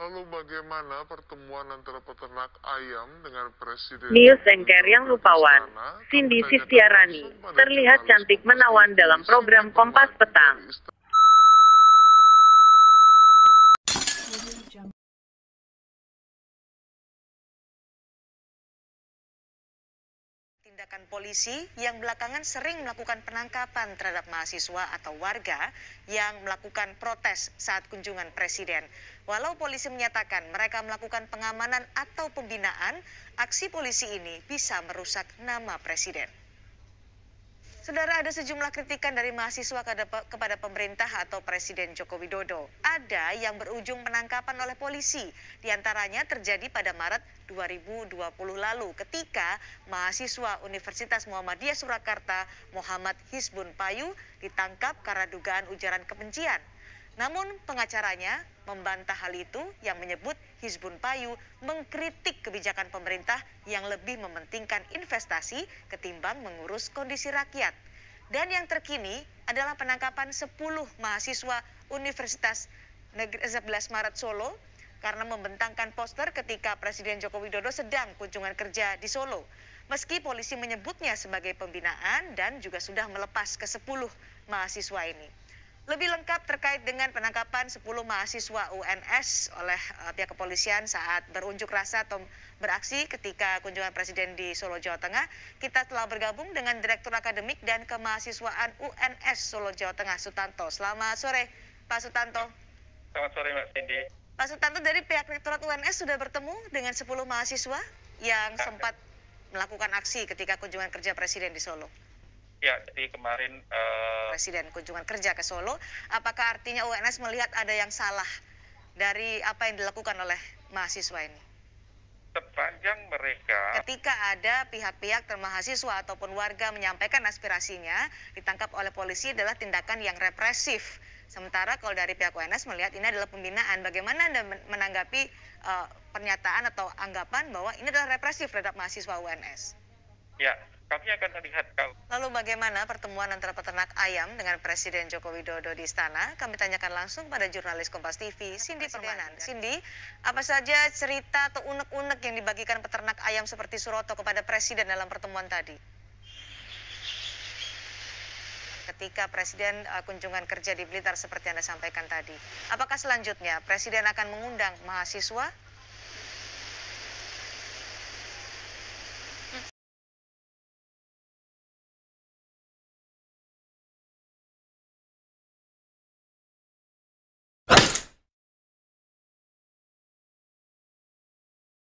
Lalu bagaimana pertemuan antara peternak ayam dengan Presiden? Nil Sengker yang lupawan, Cindy Sistiarani, terlihat cantik menawan dalam program Kompas Petang. Tindakan polisi yang belakangan sering melakukan penangkapan terhadap mahasiswa atau warga yang melakukan protes saat kunjungan presiden. Walau polisi menyatakan mereka melakukan pengamanan atau pembinaan, aksi polisi ini bisa merusak nama presiden. Saudara, ada sejumlah kritikan dari mahasiswa kepada pemerintah atau Presiden Joko Widodo. Ada yang berujung penangkapan oleh polisi. Di antaranya terjadi pada Maret 2020 lalu ketika mahasiswa Universitas Muhammadiyah Surakarta Muhammad Hisbun Payu ditangkap karena dugaan ujaran kebencian. Namun pengacaranya membantah hal itu yang menyebut Hizbun Payu mengkritik kebijakan pemerintah yang lebih mementingkan investasi ketimbang mengurus kondisi rakyat. Dan yang terkini adalah penangkapan 10 mahasiswa Universitas 11 Maret Solo karena membentangkan poster ketika Presiden Joko Widodo sedang kunjungan kerja di Solo. Meski polisi menyebutnya sebagai pembinaan dan juga sudah melepas ke 10 mahasiswa ini. Lebih lengkap terkait dengan penangkapan 10 mahasiswa UNS oleh eh, pihak kepolisian saat berunjuk rasa atau beraksi ketika kunjungan presiden di Solo, Jawa Tengah. Kita telah bergabung dengan Direktur Akademik dan Kemahasiswaan UNS Solo, Jawa Tengah, Sutanto. Selamat sore, Pak Sutanto. Selamat sore, Mbak Cindy. Pak Sutanto, dari pihak Rektorat UNS sudah bertemu dengan 10 mahasiswa yang sempat melakukan aksi ketika kunjungan kerja presiden di Solo. Ya, jadi kemarin uh, Presiden kunjungan kerja ke Solo, apakah artinya UNS melihat ada yang salah dari apa yang dilakukan oleh mahasiswa ini? Sepanjang mereka ketika ada pihak-pihak termahasiswa ataupun warga menyampaikan aspirasinya ditangkap oleh polisi adalah tindakan yang represif. Sementara kalau dari pihak UNS melihat ini adalah pembinaan, bagaimana Anda menanggapi uh, pernyataan atau anggapan bahwa ini adalah represif terhadap mahasiswa UNS? Ya, kami akan melihat kau. Lalu bagaimana pertemuan antara peternak ayam dengan Presiden Joko Widodo di istana? Kami tanyakan langsung pada jurnalis Kompas TV, Cindy Permanan. Cindy, apa saja cerita atau unek-unek yang dibagikan peternak ayam seperti Suroto kepada Presiden dalam pertemuan tadi? ketika Presiden e, kunjungan kerja di Blitar seperti Anda sampaikan tadi. Apakah selanjutnya Presiden akan mengundang mahasiswa